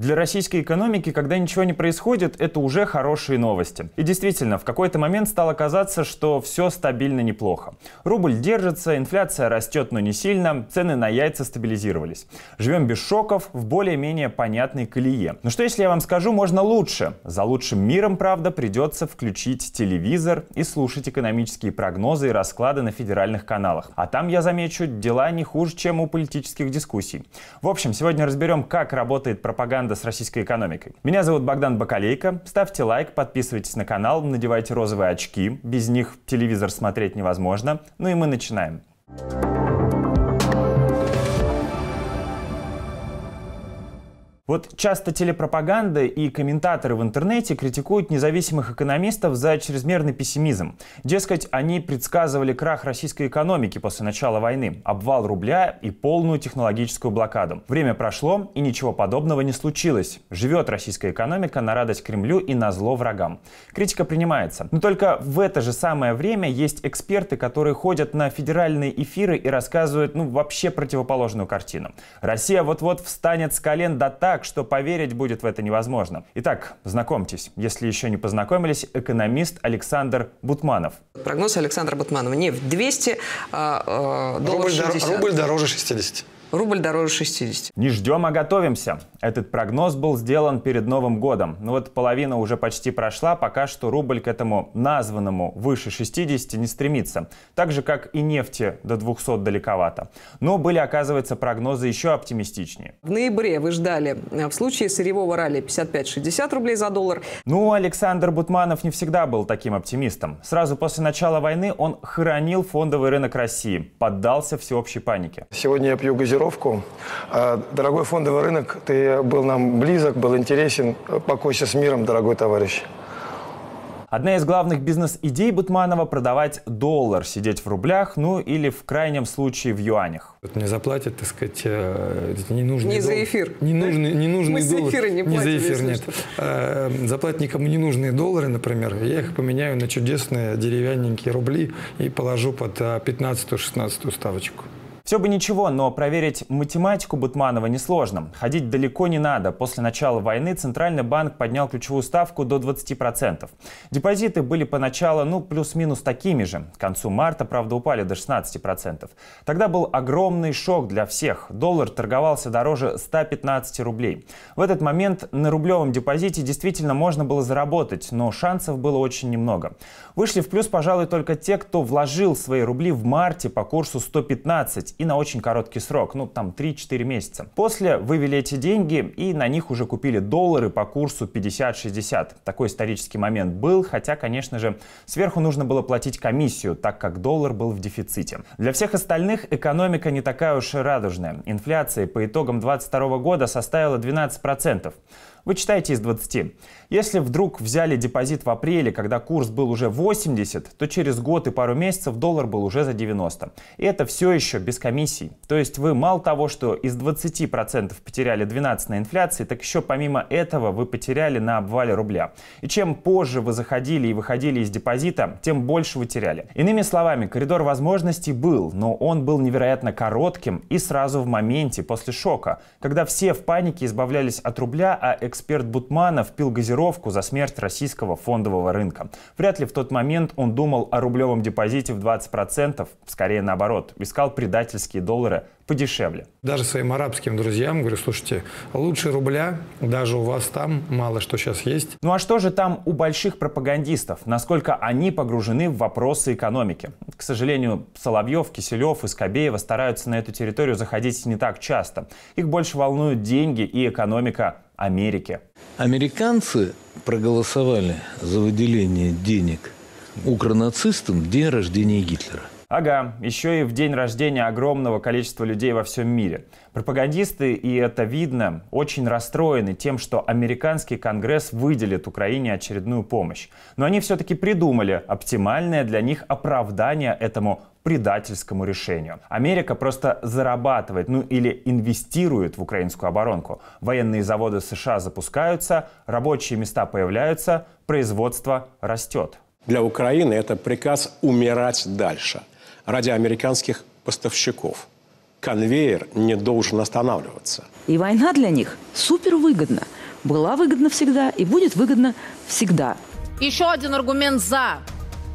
Для российской экономики, когда ничего не происходит, это уже хорошие новости. И действительно, в какой-то момент стало казаться, что все стабильно неплохо. Рубль держится, инфляция растет, но не сильно, цены на яйца стабилизировались. Живем без шоков, в более-менее понятной колее. Но что если я вам скажу, можно лучше? За лучшим миром, правда, придется включить телевизор и слушать экономические прогнозы и расклады на федеральных каналах. А там, я замечу, дела не хуже, чем у политических дискуссий. В общем, сегодня разберем, как работает пропаганда тренда с российской экономикой. Меня зовут Богдан Бакалейко. Ставьте лайк, подписывайтесь на канал, надевайте розовые очки. Без них телевизор смотреть невозможно. Ну и мы начинаем. Thank you Вот часто телепропаганда и комментаторы в интернете критикуют независимых экономистов за чрезмерный пессимизм. Дескать, они предсказывали крах российской экономики после начала войны, обвал рубля и полную технологическую блокаду. Время прошло, и ничего подобного не случилось. Живет российская экономика на радость Кремлю и на зло врагам. Критика принимается. Но только в это же самое время есть эксперты, которые ходят на федеральные эфиры и рассказывают, ну, вообще противоположную картину. Россия вот-вот встанет с колен до так, так, что поверить будет в это невозможно. Итак, знакомьтесь, если еще не познакомились, экономист Александр Бутманов. Прогноз Александра Бутманова не в 200, а, а э, доллар рубль дороже 60. Рубль дороже 60. Не ждем, а готовимся. Этот прогноз был сделан перед Новым годом. Но ну вот половина уже почти прошла, пока что рубль к этому названному выше 60 не стремится. Так же, как и нефти до 200 далековато. Но были, оказывается, прогнозы еще оптимистичнее. В ноябре вы ждали э, в случае сырьевого ралли 55-60 рублей за доллар. Ну, Александр Бутманов не всегда был таким оптимистом. Сразу после начала войны он хоронил фондовый рынок России, поддался всеобщей панике. Сегодня я пью газировку котировку. А, дорогой фондовый рынок, ты был нам близок, был интересен. Покойся с миром, дорогой товарищ. Одна из главных бизнес-идей Бутманова – продавать доллар, сидеть в рублях, ну или в крайнем случае в юанях. Вот мне заплатят, так сказать, э, не нужный Не доллар. за эфир. Не нужный, не нужный Мы доллар. за не, не платили, за эфир, нет. Э, заплатят никому не нужные доллары, например, я их поменяю на чудесные деревянненькие рубли и положу под 15-16 э, ставочку. Все бы ничего, но проверить математику Бутманова несложно. Ходить далеко не надо. После начала войны Центральный банк поднял ключевую ставку до 20%. Депозиты были поначалу, ну, плюс-минус такими же. К концу марта, правда, упали до 16%. Тогда был огромный шок для всех. Доллар торговался дороже 115 рублей. В этот момент на рублевом депозите действительно можно было заработать, но шансов было очень немного. Вышли в плюс, пожалуй, только те, кто вложил свои рубли в марте по курсу 115 и на очень короткий срок, ну там 3-4 месяца. После вывели эти деньги и на них уже купили доллары по курсу 50-60. Такой исторический момент был, хотя, конечно же, сверху нужно было платить комиссию, так как доллар был в дефиците. Для всех остальных экономика не такая уж и радужная. Инфляция по итогам 2022 года составила 12%. Вы читаете из 20. Если вдруг взяли депозит в апреле, когда курс был уже 80, то через год и пару месяцев доллар был уже за 90. И это все еще без комиссий. То есть вы мало того, что из 20% потеряли 12 на инфляции, так еще помимо этого вы потеряли на обвале рубля. И чем позже вы заходили и выходили из депозита, тем больше вы теряли. Иными словами, коридор возможностей был, но он был невероятно коротким и сразу в моменте после шока, когда все в панике избавлялись от рубля, а эксперт Бутманов пил газировку за смерть российского фондового рынка. Вряд ли в тот момент он думал о рублевом депозите в 20%, скорее наоборот, искал предательские доллары подешевле. Даже своим арабским друзьям говорю, слушайте, лучше рубля, даже у вас там мало что сейчас есть. Ну а что же там у больших пропагандистов? Насколько они погружены в вопросы экономики? К сожалению, Соловьев, Киселев и Скобеева стараются на эту территорию заходить не так часто. Их больше волнуют деньги и экономика Америки. Американцы проголосовали за выделение денег укронацистам в день рождения Гитлера – Ага, еще и в день рождения огромного количества людей во всем мире. Пропагандисты, и это видно, очень расстроены тем, что американский Конгресс выделит Украине очередную помощь. Но они все-таки придумали оптимальное для них оправдание этому предательскому решению. Америка просто зарабатывает, ну или инвестирует в украинскую оборонку. Военные заводы США запускаются, рабочие места появляются, производство растет. Для Украины это приказ умирать дальше – ради американских поставщиков. Конвейер не должен останавливаться. И война для них супер выгодна. Была выгодна всегда и будет выгодна всегда. Еще один аргумент «за».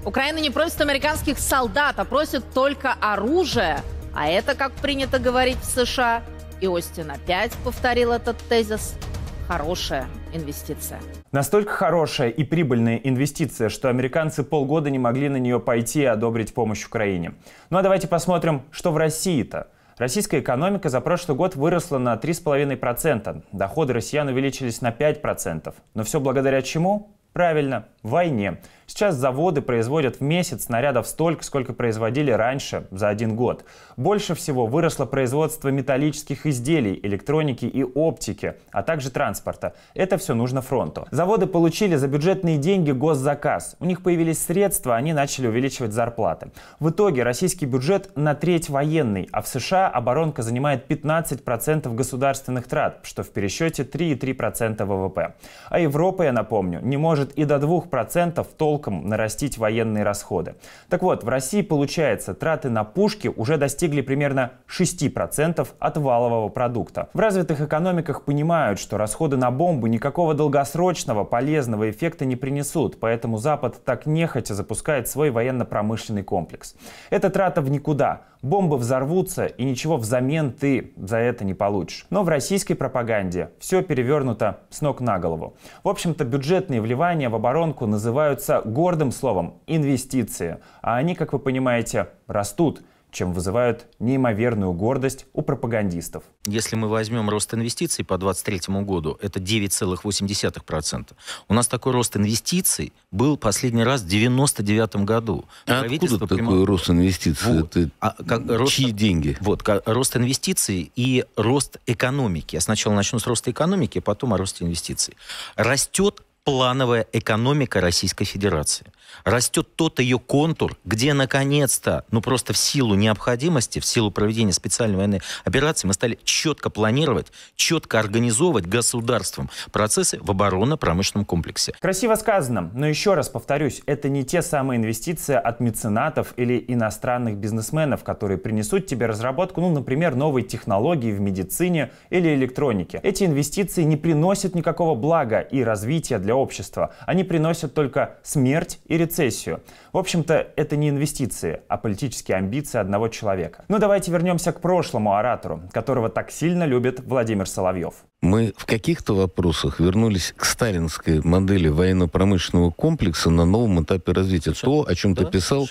Украина не просит американских солдат, а просит только оружие. А это, как принято говорить в США, и Остин опять повторил этот тезис – хорошая инвестиция. Настолько хорошая и прибыльная инвестиция, что американцы полгода не могли на нее пойти и одобрить помощь Украине. Ну а давайте посмотрим, что в России-то. Российская экономика за прошлый год выросла на 3,5%. Доходы россиян увеличились на 5%. Но все благодаря чему? Правильно, войне. Сейчас заводы производят в месяц снарядов столько, сколько производили раньше, за один год. Больше всего выросло производство металлических изделий, электроники и оптики, а также транспорта. Это все нужно фронту. Заводы получили за бюджетные деньги госзаказ. У них появились средства, они начали увеличивать зарплаты. В итоге российский бюджет на треть военный, а в США оборонка занимает 15% государственных трат, что в пересчете 3,3% ВВП. А Европа, я напомню, не может и до 2% толку толком нарастить военные расходы. Так вот, в России получается, траты на пушки уже достигли примерно 6% от валового продукта. В развитых экономиках понимают, что расходы на бомбу никакого долгосрочного полезного эффекта не принесут, поэтому Запад так нехотя запускает свой военно-промышленный комплекс. Это трата в никуда. Бомбы взорвутся, и ничего взамен ты за это не получишь. Но в российской пропаганде все перевернуто с ног на голову. В общем-то, бюджетные вливания в оборонку называются гордым словом «инвестиции», а они, как вы понимаете, растут – чем вызывают неимоверную гордость у пропагандистов. Если мы возьмем рост инвестиций по 2023 году, это 9,8%. У нас такой рост инвестиций был последний раз в 1999 году. А откуда такой прямо... рост инвестиций? Вот. Это... А, как, рост... Чьи деньги? Вот, как, рост инвестиций и рост экономики. Я сначала начну с роста экономики, а потом о росте инвестиций. Растет плановая экономика Российской Федерации. Растет тот ее контур, где наконец-то, ну просто в силу необходимости, в силу проведения специальной военной операции, мы стали четко планировать, четко организовывать государством процессы в оборонно-промышленном комплексе. Красиво сказано, но еще раз повторюсь, это не те самые инвестиции от меценатов или иностранных бизнесменов, которые принесут тебе разработку, ну, например, новой технологии в медицине или электронике. Эти инвестиции не приносят никакого блага и развития для для общества. Они приносят только смерть и рецессию. В общем-то, это не инвестиции, а политические амбиции одного человека. Но ну, давайте вернемся к прошлому оратору, которого так сильно любит Владимир Соловьев мы в каких-то вопросах вернулись к сталинской модели военно-промышленного комплекса на новом этапе развития. Совершенно, То, о чем да, ты писал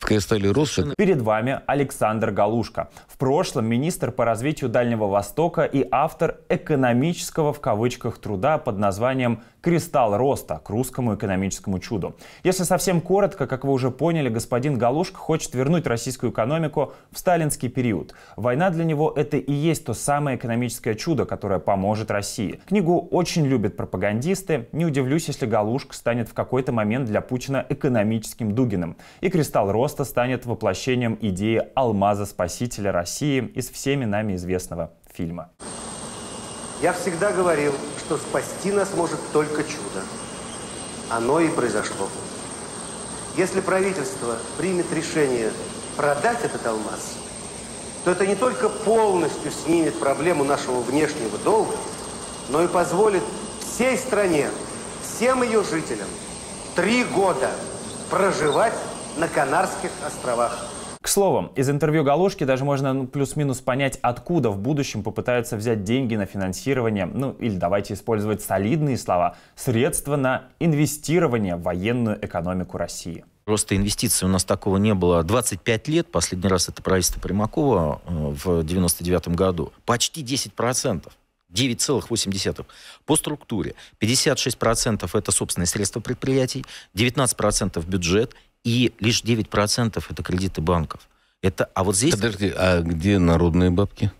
в «Кристалле Росса». Перед вами Александр Галушка. В прошлом министр по развитию Дальнего Востока и автор «экономического» в кавычках труда под названием «Кристалл роста» к русскому экономическому чуду. Если совсем коротко, как вы уже поняли, господин Галушка хочет вернуть российскую экономику в сталинский период. Война для него – это и есть то самое экономическое чудо, которое поможет поможет России. Книгу очень любят пропагандисты. Не удивлюсь, если Галушка станет в какой-то момент для Путина экономическим дугином, И «Кристалл роста» станет воплощением идеи алмаза-спасителя России из всеми нами известного фильма. Я всегда говорил, что спасти нас может только чудо. Оно и произошло. Если правительство примет решение продать этот алмаз – то это не только полностью снимет проблему нашего внешнего долга, но и позволит всей стране, всем ее жителям три года проживать на Канарских островах. К слову, из интервью Галушки даже можно ну, плюс-минус понять, откуда в будущем попытаются взять деньги на финансирование, ну или давайте использовать солидные слова, средства на инвестирование в военную экономику России. Роста инвестиций у нас такого не было 25 лет. Последний раз это правительство Примакова э, в 99 году. Почти 10%. процентов 9,8 по структуре. 56% это собственные средства предприятий, 19% бюджет и лишь 9% это кредиты банков. Это, а вот здесь... Подожди, а где народные бабки?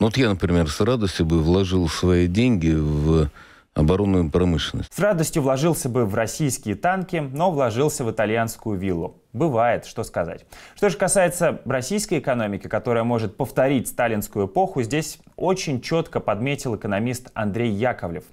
Ну, вот я, например, с радостью бы вложил свои деньги в оборонную промышленность. С радостью вложился бы в российские танки, но вложился в итальянскую виллу. Бывает, что сказать. Что же касается российской экономики, которая может повторить сталинскую эпоху, здесь очень четко подметил экономист Андрей Яковлев.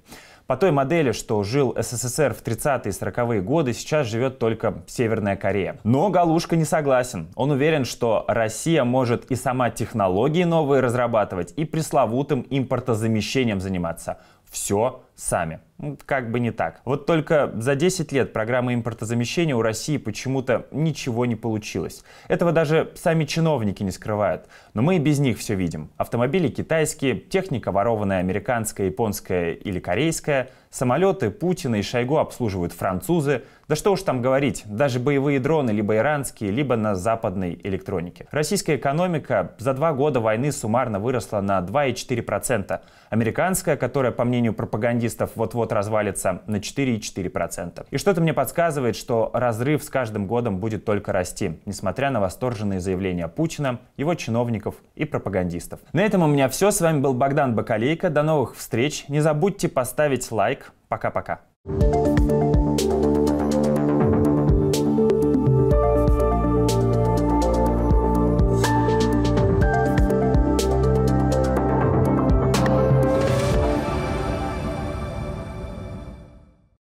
По той модели, что жил СССР в 30-е и 40-е годы, сейчас живет только Северная Корея. Но Галушка не согласен. Он уверен, что Россия может и сама технологии новые разрабатывать, и пресловутым импортозамещением заниматься. Все сами. Ну, как бы не так. Вот только за 10 лет программы импортозамещения у России почему-то ничего не получилось. Этого даже сами чиновники не скрывают. Но мы и без них все видим. Автомобили китайские, техника ворованная американская, японская или корейская, самолеты Путина и Шойгу обслуживают французы. Да что уж там говорить, даже боевые дроны либо иранские, либо на западной электронике. Российская экономика за два года войны суммарно выросла на 2,4%. Американская, которая, по мнению пропагандистов, шахматистов вот-вот развалится на 4,4%. И что-то мне подсказывает, что разрыв с каждым годом будет только расти, несмотря на восторженные заявления Путина, его чиновников и пропагандистов. На этом у меня все. С вами был Богдан Бакалейко. До новых встреч. Не забудьте поставить лайк. Пока-пока. thank you